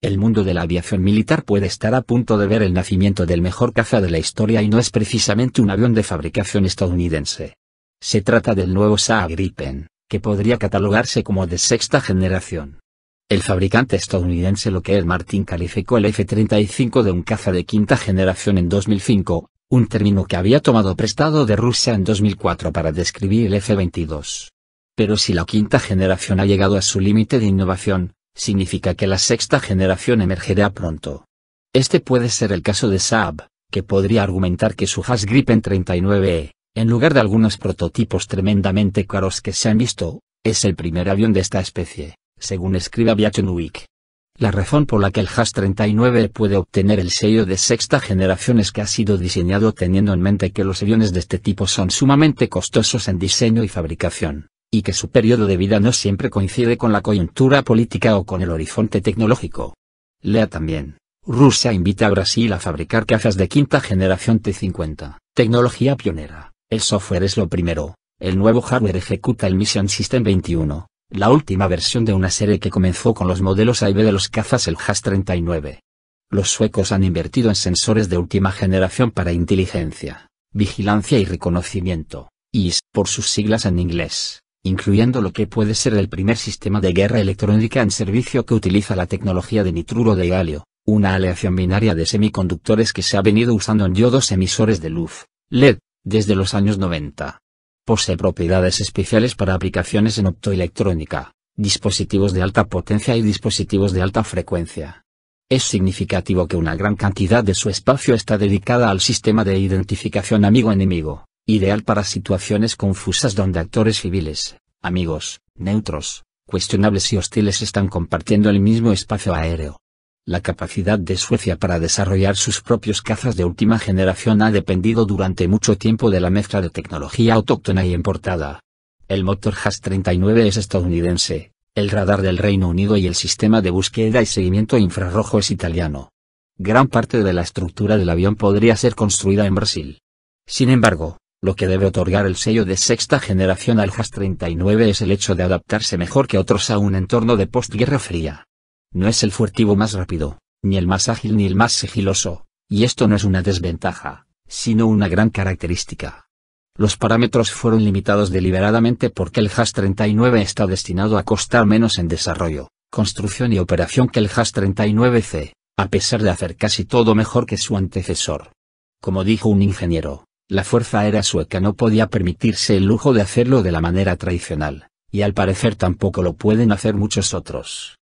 El mundo de la aviación militar puede estar a punto de ver el nacimiento del mejor caza de la historia y no es precisamente un avión de fabricación estadounidense. Se trata del nuevo Saab Gripen, que podría catalogarse como de sexta generación. El fabricante estadounidense Lockheed Martin calificó el F-35 de un caza de quinta generación en 2005, un término que había tomado prestado de Rusia en 2004 para describir el F-22. Pero si la quinta generación ha llegado a su límite de innovación, significa que la sexta generación emergerá pronto. Este puede ser el caso de Saab, que podría argumentar que su Gripen 39E, e, en lugar de algunos prototipos tremendamente caros que se han visto, es el primer avión de esta especie, según escribe Aviation Week. La razón por la que el Has 39 e puede obtener el sello de sexta generación es que ha sido diseñado teniendo en mente que los aviones de este tipo son sumamente costosos en diseño y fabricación y que su periodo de vida no siempre coincide con la coyuntura política o con el horizonte tecnológico. Lea también. Rusia invita a Brasil a fabricar cazas de quinta generación T-50. Tecnología pionera. El software es lo primero. El nuevo hardware ejecuta el Mission System 21, la última versión de una serie que comenzó con los modelos A B de los cazas el JAS 39. Los suecos han invertido en sensores de última generación para inteligencia, vigilancia y reconocimiento, IS, por sus siglas en inglés incluyendo lo que puede ser el primer sistema de guerra electrónica en servicio que utiliza la tecnología de nitruro de galio, una aleación binaria de semiconductores que se ha venido usando en diodos emisores de luz, LED, desde los años 90. Posee propiedades especiales para aplicaciones en optoelectrónica, dispositivos de alta potencia y dispositivos de alta frecuencia. Es significativo que una gran cantidad de su espacio está dedicada al sistema de identificación amigo-enemigo, Ideal para situaciones confusas donde actores civiles, amigos, neutros, cuestionables y hostiles están compartiendo el mismo espacio aéreo. La capacidad de Suecia para desarrollar sus propios cazas de última generación ha dependido durante mucho tiempo de la mezcla de tecnología autóctona y importada. El motor has 39 es estadounidense, el radar del Reino Unido y el sistema de búsqueda y seguimiento infrarrojo es italiano. Gran parte de la estructura del avión podría ser construida en Brasil. Sin embargo, lo que debe otorgar el sello de sexta generación al JAS-39 es el hecho de adaptarse mejor que otros a un entorno de postguerra fría. No es el furtivo más rápido, ni el más ágil ni el más sigiloso, y esto no es una desventaja, sino una gran característica. Los parámetros fueron limitados deliberadamente porque el JAS-39 está destinado a costar menos en desarrollo, construcción y operación que el JAS-39C, a pesar de hacer casi todo mejor que su antecesor. Como dijo un ingeniero, la Fuerza era Sueca no podía permitirse el lujo de hacerlo de la manera tradicional, y al parecer tampoco lo pueden hacer muchos otros.